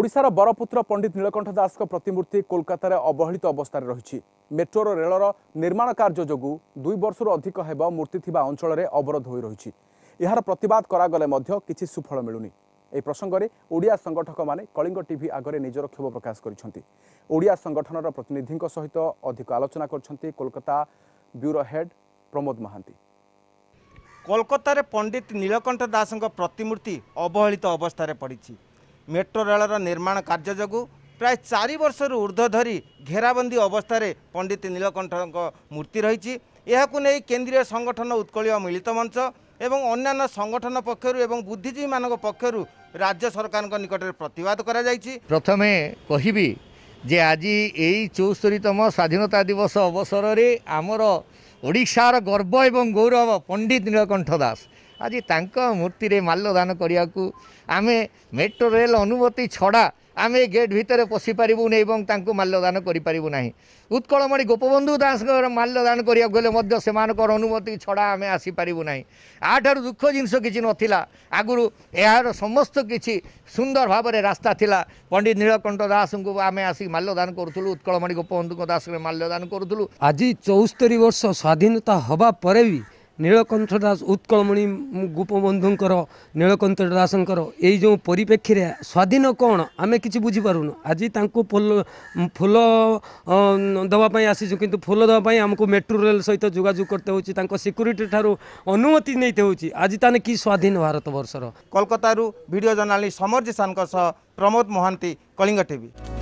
ଓଡ଼ିଶାର ବରପୁତ୍ର ପଣ୍ଡିତ ନୀଳକଣ୍ଠ ଦାସଙ୍କ ପ୍ରତିମୂର୍ତ୍ତି କୋଲକାତାରେ ଅବହେଳିତ ଅବସ୍ଥାରେ ରହିଛି ମେଟ୍ରୋର ରେଳର ନିର୍ମାଣ କାର୍ଯ୍ୟ ଯୋଗୁଁ ଦୁଇ ବର୍ଷରୁ ଅଧିକ ହେବ ମୂର୍ତ୍ତି ଥିବା ଅଞ୍ଚଳରେ ଅବରୋଧ ହୋଇ ରହିଛି ଏହାର ପ୍ରତିବାଦ କରାଗଲେ ମଧ୍ୟ କିଛି ସୁଫଳ ମିଳୁନି ଏହି ପ୍ରସଙ୍ଗରେ ଓଡ଼ିଆ ସଂଗଠକମାନେ କଳିଙ୍ଗ ଟିଭି ଆଗରେ ନିଜର କ୍ଷୋଭ ପ୍ରକାଶ କରିଛନ୍ତି ଓଡ଼ିଆ ସଂଗଠନର ପ୍ରତିନିଧିଙ୍କ ସହିତ ଅଧିକ ଆଲୋଚନା କରିଛନ୍ତି କୋଲକାତା ବ୍ୟୁରୋ ହେଡ୍ ପ୍ରମୋଦ ମହାନ୍ତି କୋଲକାତାରେ ପଣ୍ଡିତ ନୀଳକଣ୍ଠ ଦାସଙ୍କ ପ୍ରତିମୂର୍ତ୍ତି ଅବହେଳିତ ଅବସ୍ଥାରେ ପଡ଼ିଛି ମେଟ୍ରୋ ରେଳର ନିର୍ମାଣ କାର୍ଯ୍ୟ ଯୋଗୁଁ ପ୍ରାୟ ଚାରି ବର୍ଷରୁ ଉର୍ଦ୍ଧ୍ୱ ଧରି ଘେରାବନ୍ଦୀ ଅବସ୍ଥାରେ ପଣ୍ଡିତ ନୀଳକଣ୍ଠଙ୍କ ମୂର୍ତ୍ତି ରହିଛି ଏହାକୁ ନେଇ କେନ୍ଦ୍ରୀୟ ସଂଗଠନ ଉତ୍କଳୀୟ ମିଳିତ ମଞ୍ଚ ଏବଂ ଅନ୍ୟାନ୍ୟ ସଂଗଠନ ପକ୍ଷରୁ ଏବଂ ବୁଦ୍ଧିଜୀବୀମାନଙ୍କ ପକ୍ଷରୁ ରାଜ୍ୟ ସରକାରଙ୍କ ନିକଟରେ ପ୍ରତିବାଦ କରାଯାଇଛି ପ୍ରଥମେ କହିବି ଯେ ଆଜି ଏଇ ଚଉସ୍ତରୀତମ ସ୍ୱାଧୀନତା ଦିବସ ଅବସରରେ ଆମର ଓଡ଼ିଶାର ଗର୍ବ ଏବଂ ଗୌରବ ପଣ୍ଡିତ ନୀଳକଣ୍ଠ ଦାସ ଆଜି ତାଙ୍କ ମୂର୍ତ୍ତିରେ ମାଲ୍ୟଦାନ କରିବାକୁ ଆମେ ମେଟ୍ରୋ ରେଲ୍ ଅନୁମତି ଛଡ଼ା ଆମେ ଗେଟ୍ ଭିତରେ ପଶିପାରିବୁନି ଏବଂ ତାଙ୍କୁ ମାଲ୍ୟଦାନ କରିପାରିବୁ ନାହିଁ ଉତ୍କଳମଣି ଗୋପବନ୍ଧୁ ଦାସଙ୍କର ମାଲ୍ୟଦାନ କରିବାକୁ ହେଲେ ମଧ୍ୟ ସେମାନଙ୍କର ଅନୁମତି ଛଡ଼ା ଆମେ ଆସିପାରିବୁ ନାହିଁ ଆଠାରୁ ଦୁଃଖ ଜିନିଷ କିଛି ନଥିଲା ଆଗରୁ ଏହାର ସମସ୍ତ କିଛି ସୁନ୍ଦର ଭାବରେ ରାସ୍ତା ଥିଲା ପଣ୍ଡିତ ନୀଳକଣ୍ଠ ଦାସଙ୍କୁ ଆମେ ଆସିକି ମାଲ୍ୟଦାନ କରୁଥିଲୁ ଉତ୍କଳମଣି ଗୋପବନ୍ଧୁଙ୍କ ଦାସଙ୍କରେ ମାଲ୍ୟଦାନ କରୁଥିଲୁ ଆଜି ଚଉସ୍ତରୀ ବର୍ଷ ସ୍ୱାଧୀନତା ହେବା ପରେ ବି नीलकन्ठ दास उत्कलमणी गोपबन्धुको नीलकन्ठ दासको एउँ परिप्रेक्षी स्वाधीन कन् आमे बुझिपाउ आज तपाईँ फुल दबाई आसिछु कि फुल देप आम मेट्रो रेल सहित करते जो गर्दैछ अनुमति ठुमति नहेँछ आज त के स्वाधीन भारतवर्षर कलकत्तारु भिड जर्नालीस्ट समर जी सानको सह प्रमोद महान्त कलिङ टीवी